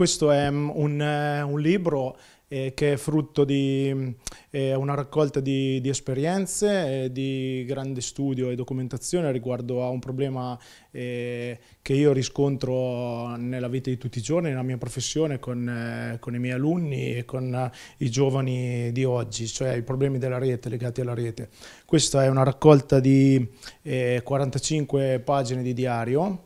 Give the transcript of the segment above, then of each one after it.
Questo è mm, un, eh, un libro eh, che è frutto di eh, una raccolta di, di esperienze, eh, di grande studio e documentazione riguardo a un problema eh, che io riscontro nella vita di tutti i giorni, nella mia professione, con, eh, con i miei alunni e con i giovani di oggi, cioè i problemi della rete, legati alla rete. Questa è una raccolta di 45 pagine di diario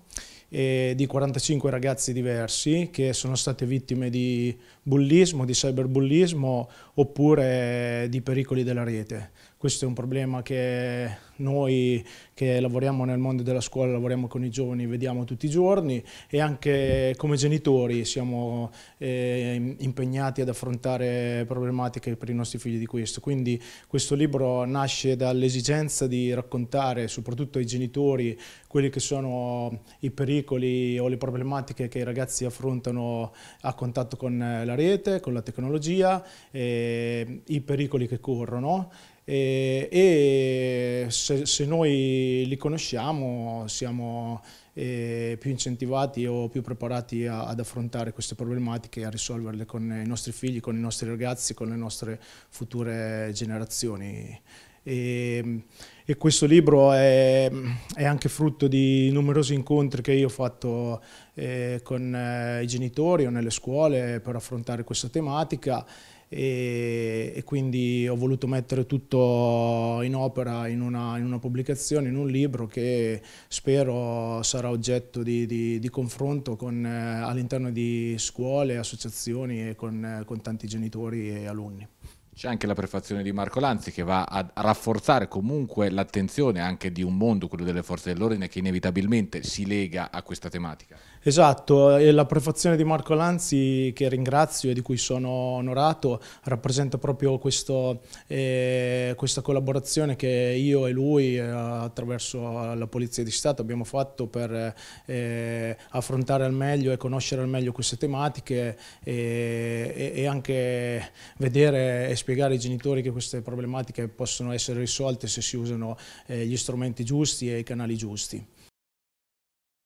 eh, di 45 ragazzi diversi che sono state vittime di bullismo, di cyberbullismo oppure di pericoli della rete questo è un problema che noi che lavoriamo nel mondo della scuola, lavoriamo con i giovani, vediamo tutti i giorni e anche come genitori siamo eh, impegnati ad affrontare problematiche per i nostri figli di questo. Quindi questo libro nasce dall'esigenza di raccontare soprattutto ai genitori quelli che sono i pericoli o le problematiche che i ragazzi affrontano a contatto con la rete, con la tecnologia, i pericoli che corrono e, e se, se, noi li conosciamo siamo eh, più incentivati o più preparati a, ad affrontare queste problematiche e a risolverle con i nostri figli, con i nostri ragazzi, con le nostre future generazioni. E, ehm, e questo libro è, è, anche frutto di numerosi incontri che io ho fatto eh, con eh, i genitori o nelle scuole per affrontare questa tematica e, e quindi ho voluto mettere tutto in opera in una, in una, pubblicazione, in un libro che spero sarà oggetto di, di, di confronto eh, all'interno di scuole, associazioni e con, eh, con tanti genitori e alunni. C'è anche la prefazione di Marco Lanzi che va a rafforzare comunque l'attenzione anche di un mondo, quello delle forze dell'ordine, che inevitabilmente si lega a questa tematica. Esatto, e la prefazione di Marco Lanzi, che ringrazio e di cui sono onorato, rappresenta proprio questo, eh, questa collaborazione che io e lui, eh, attraverso la Polizia di Stato, abbiamo fatto per eh, affrontare al meglio e conoscere al meglio queste tematiche eh, e, e anche vedere e spiegare ai genitori che queste problematiche possono essere risolte se si usano eh, gli strumenti giusti e i canali giusti.